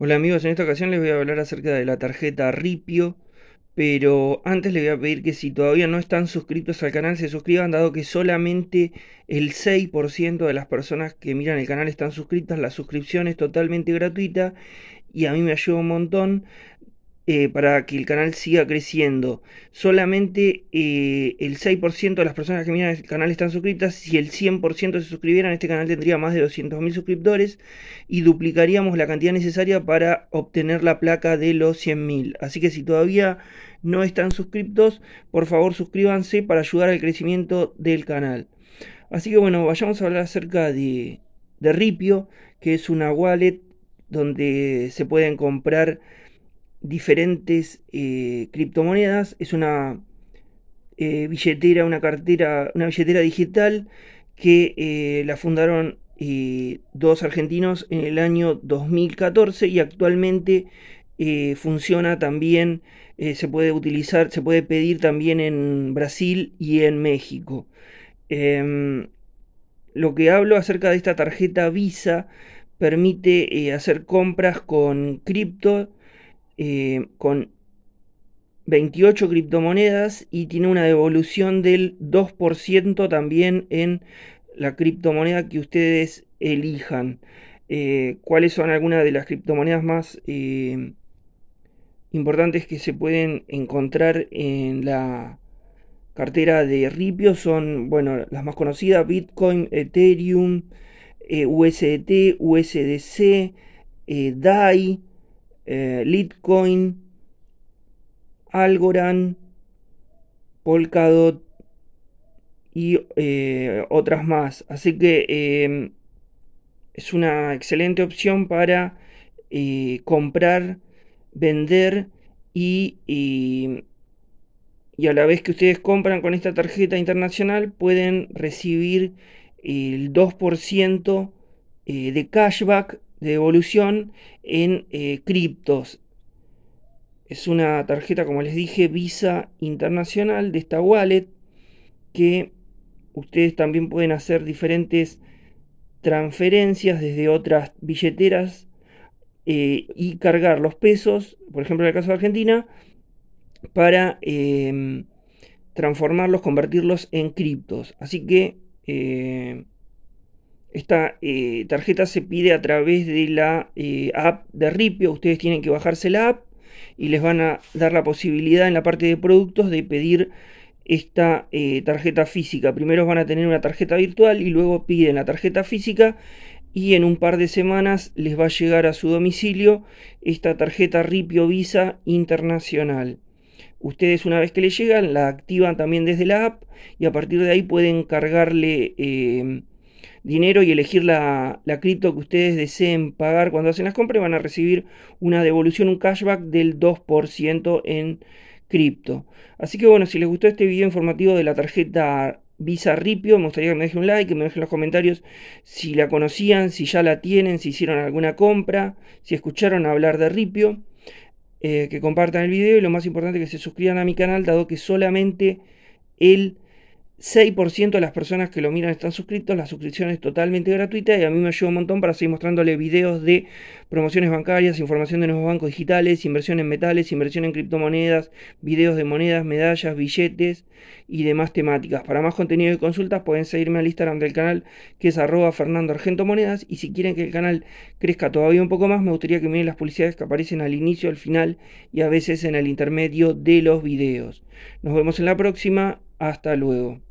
Hola amigos, en esta ocasión les voy a hablar acerca de la tarjeta Ripio, pero antes les voy a pedir que si todavía no están suscritos al canal se suscriban, dado que solamente el 6% de las personas que miran el canal están suscritas, la suscripción es totalmente gratuita y a mí me ayuda un montón, eh, para que el canal siga creciendo. Solamente eh, el 6% de las personas que miran el canal están suscritas. Si el 100% se suscribieran, este canal tendría más de 200.000 suscriptores y duplicaríamos la cantidad necesaria para obtener la placa de los 100.000. Así que si todavía no están suscriptos, por favor suscríbanse para ayudar al crecimiento del canal. Así que bueno, vayamos a hablar acerca de, de Ripio, que es una wallet donde se pueden comprar diferentes eh, criptomonedas. Es una eh, billetera, una cartera, una billetera digital que eh, la fundaron dos argentinos en el año 2014 y actualmente funciona también, se puede utilizar, se puede pedir también en Brasil y en México. Em, lo que hablo acerca de esta tarjeta Visa permite hacer compras con cripto eh, con 28 criptomonedas y tiene una devolución del 2% también en la criptomoneda que ustedes elijan. Eh, ¿Cuáles son algunas de las criptomonedas más eh, importantes que se pueden encontrar en la cartera de Ripio? Son, bueno, las más conocidas, Bitcoin, Ethereum, USDT, USDC, DAI, eh, Litcoin, Litecoin, Algorand, Polkadot y eh, otras más. Así que em, es una excelente opción para eh, comprar, vender y, y, y, a la vez que ustedes compran con esta tarjeta internacional pueden recibir el 2% de cashback de evolución en eh, criptos. Es una tarjeta, como les dije, Visa Internacional de esta wallet que ustedes también pueden hacer diferentes transferencias desde otras billeteras eh, y cargar los pesos, por ejemplo en el caso de Argentina, para em, transformarlos, convertirlos en criptos. Así que eh, esta eh, tarjeta se pide a través de la eh, app de Ripio. Ustedes tienen que bajarse la app y les van a dar la posibilidad en la parte de productos de pedir esta eh, tarjeta física. Primero van a tener una tarjeta virtual y luego piden la tarjeta física y en un par de semanas les va a llegar a su domicilio esta tarjeta Ripio Visa Internacional. Ustedes una vez que le llegan la activan también desde la app y a partir de ahí pueden cargarle dinero y elegir la, cripto que ustedes deseen pagar cuando hacen las compras, van a recibir una devolución, un cashback del 2% en cripto. Así que bueno, si les gustó este video informativo de la tarjeta Visa Ripio, me gustaría que me dejen un like, que me dejen los comentarios si la conocían, si ya la tienen, si hicieron alguna compra, si escucharon hablar de Ripio, eh, que compartan el video y lo más importante que se suscriban a mi canal, dado que solamente el 6% de las personas que lo miran están suscritos, la suscripción es totalmente gratuita y a mí me ayuda un montón para seguir mostrándole videos de promociones bancarias, información de nuevos bancos digitales, inversión en metales, inversión en criptomonedas, videos de monedas, medallas, billetes y demás temáticas. Para más contenido y consultas pueden seguirme al Instagram del canal que es arroba Fernando Argento Monedas y si quieren que el canal crezca todavía un poco más me gustaría que miren las publicidades que aparecen al inicio, al final y a veces en el intermedio de los videos. Nos vemos en la próxima, hasta luego.